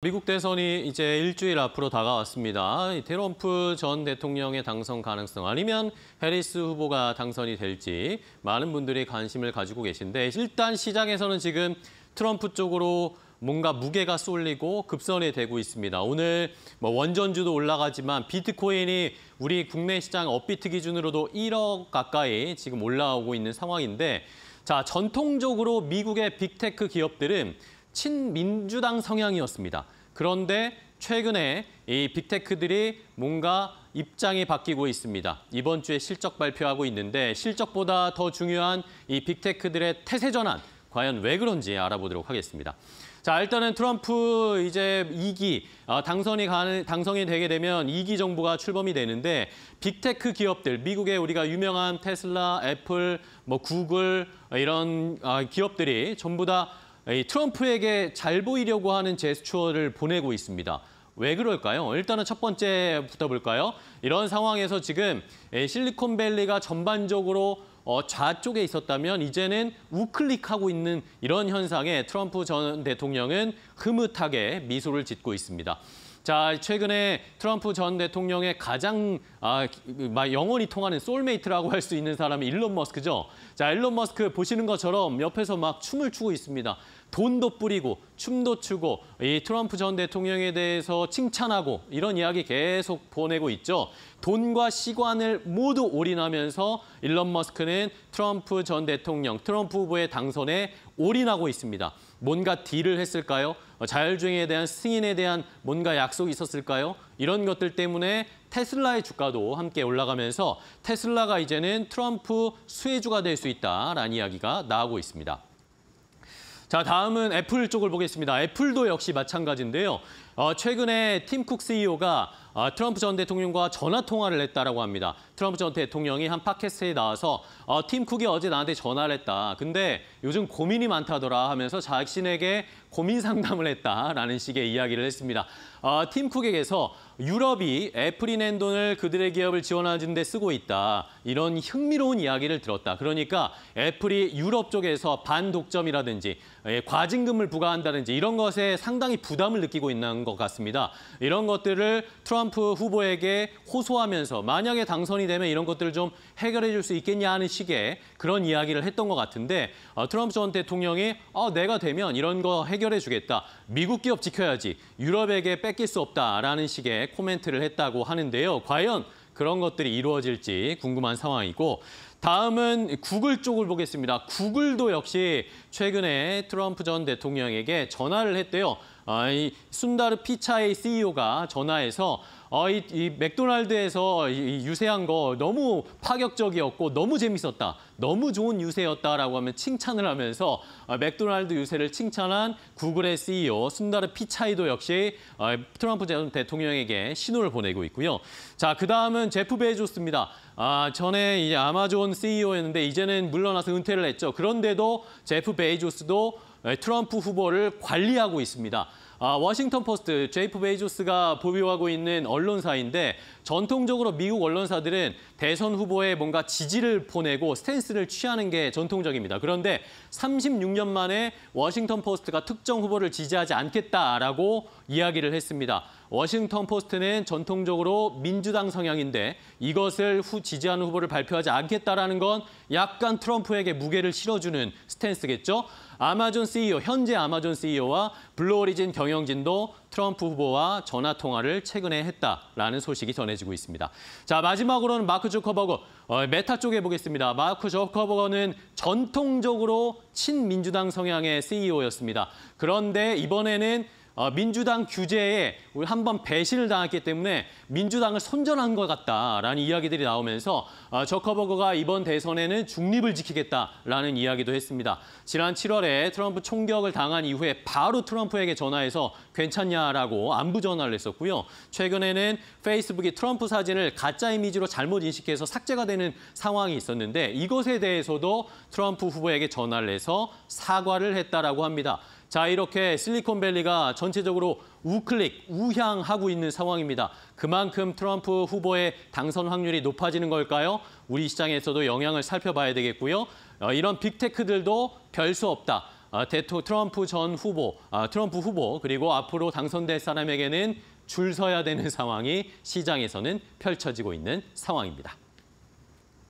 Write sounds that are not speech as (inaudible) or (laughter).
미국 대선이 이제 일주일 앞으로 다가왔습니다. 트럼프 전 대통령의 당선 가능성 아니면 해리스 후보가 당선이 될지 많은 분들이 관심을 가지고 계신데 일단 시장에서는 지금 트럼프 쪽으로 뭔가 무게가 쏠리고 급선이 되고 있습니다. 오늘 뭐 원전주도 올라가지만 비트코인이 우리 국내 시장 업비트 기준으로도 1억 가까이 지금 올라오고 있는 상황인데 자 전통적으로 미국의 빅테크 기업들은 친민주당 성향이었습니다. 그런데 최근에 이 빅테크들이 뭔가 입장이 바뀌고 있습니다. 이번 주에 실적 발표하고 있는데 실적보다 더 중요한 이 빅테크들의 태세 전환 과연 왜 그런지 알아보도록 하겠습니다. 자, 일단은 트럼프 이제 2기 어, 당선이 가는 당선이 되게 되면 2기 정부가 출범이 되는데 빅테크 기업들 미국의 우리가 유명한 테슬라, 애플, 뭐 구글 이런 아, 기업들이 전부 다 트럼프에게 잘 보이려고 하는 제스처를 보내고 있습니다. 왜 그럴까요? 일단은 첫 번째부터 볼까요? 이런 상황에서 지금 예, 실리콘밸리가 전반적으로 어, 좌쪽에 있었다면 이제는 우클릭하고 있는 이런 현상에 트럼프 전 대통령은 흐뭇하게 미소를 짓고 있습니다. 자, 최근에 트럼프 전 대통령의 가장 아, 그, 영원히 통하는 솔메이트라고 할 수 있는 사람이 일론 머스크죠. 자, 일론 머스크 보시는 것처럼 옆에서 막 춤을 추고 있습니다. 돈도 뿌리고 춤도 추고 이 트럼프 전 대통령에 대해서 칭찬하고 이런 이야기 계속 보내고 있죠. 돈과 시간을 모두 올인하면서 일론 머스크는 트럼프 전 대통령, 트럼프 후보의 당선에 올인하고 있습니다. 뭔가 딜을 했을까요? 어, 자율주행에 대한 승인에 대한 뭔가 약속이 있었을까요? 이런 것들 때문에 테슬라의 주가도 함께 올라가면서 테슬라가 이제는 트럼프 수혜주가 될 수 있다라는 이야기가 나오고 있습니다. 자, 다음은 애플 쪽을 보겠습니다. 애플도 역시 마찬가지인데요. 어, 최근에 팀쿡 CEO가 아, 트럼프 전 대통령과 전화 통화를 했다라고 합니다. 트럼프 전 대통령이 한 팟캐스트에 나와서 어, 팀 쿡이 어제 나한테 전화를 했다. 근데 요즘 고민이 많다더라 하면서 자신에게 고민 상담을 했다라는 식의 이야기를 했습니다. 어, 팀 쿡에게서 유럽이 애플이 낸 돈을 그들의 기업을 지원하는 데 쓰고 있다. 이런 흥미로운 이야기를 들었다. 그러니까 애플이 유럽 쪽에서 반독점이라든지 예, 과징금을 부과한다든지 이런 것에 상당히 부담을 느끼고 있는 것 같습니다. 이런 것들을 트럼프 트럼프 후보에게 호소하면서 만약에 당선이 되면 이런 것들을 좀 해결해 줄 수 있겠냐 하는 식의 그런 이야기를 했던 것 같은데 어, 트럼프 전 대통령이 어, 내가 되면 이런 거 해결해 주겠다. 미국 기업 지켜야지. 유럽에게 뺏길 수 없다라는 식의 코멘트를 했다고 하는데요. 과연 그런 것들이 이루어질지 궁금한 상황이고 다음은 구글 쪽을 보겠습니다. 구글도 역시 최근에 트럼프 전 대통령에게 전화를 했대요. 어, 이 순다르 피차의 CEO가 전화해서 어, 이, 이 맥도날드에서 이, 이 유세한 거 너무 파격적이었고 너무 재밌었다. 너무 좋은 유세였다라고 하면 칭찬을 하면서 어, 맥도날드 유세를 칭찬한 구글의 CEO 순다르 피차이도 역시 어, 트럼프 전 대통령에게 신호를 보내고 있고요. 자, 그다음은 제프 베조스입니다. 아, 전에 이제 아마존 CEO였는데 이제는 물러나서 은퇴를 했죠. 그런데도 제프 베이조스도 트럼프 후보를 관리하고 있습니다. 아, 워싱턴 포스트, 제이프 베이조스가 보유하고 있는 언론사인데 전통적으로 미국 언론사들은 대선 후보에 뭔가 지지를 보내고 스탠스를 취하는 게 전통적입니다. 그런데 36년 만에 워싱턴 포스트가 특정 후보를 지지하지 않겠다라고 이야기를 했습니다. 워싱턴 포스트는 전통적으로 민주당 성향인데 이것을 후 지지하는 후보를 발표하지 않겠다라는 건 약간 트럼프에게 무게를 실어주는 스탠스겠죠. 아마존 CEO, 현재 아마존 CEO와 블루오리진 경영진도 트럼프 후보와 전화 통화를 최근에 했다라는 소식이 전해지고 있습니다. 자 마지막으로는 마크 주커버거, 어, 메타 쪽에 보겠습니다. 마크 주커버거는 전통적으로 친민주당 성향의 CEO였습니다. 그런데 이번에는 어, 민주당 규제에 우리 한번 배신을 당했기 때문에 민주당을 손절한 것 같다라는 이야기들이 나오면서 어, 저커버거가 이번 대선에는 중립을 지키겠다라는 이야기도 했습니다. 지난 7월에 트럼프 총격을 당한 이후에 바로 트럼프에게 전화해서 괜찮냐라고 안부 전화를 했었고요. 최근에는 페이스북이 트럼프 사진을 가짜 이미지로 잘못 인식해서 삭제가 되는 상황이 있었는데 이것에 대해서도 트럼프 후보에게 전화를 해서 사과를 했다라고 합니다. 자, 이렇게 실리콘밸리가 전체적으로 우클릭, 우향하고 있는 상황입니다. 그만큼 트럼프 후보의 당선 확률이 높아지는 걸까요? 우리 시장에서도 영향을 살펴봐야 되겠고요. 어, 이런 빅테크들도 별 수 없다. 어, 대토 트럼프 전 후보, 아, 트럼프 후보 그리고 앞으로 당선될 사람에게는 줄 서야 되는 (laughs) 상황이 시장에서는 펼쳐지고 있는 상황입니다.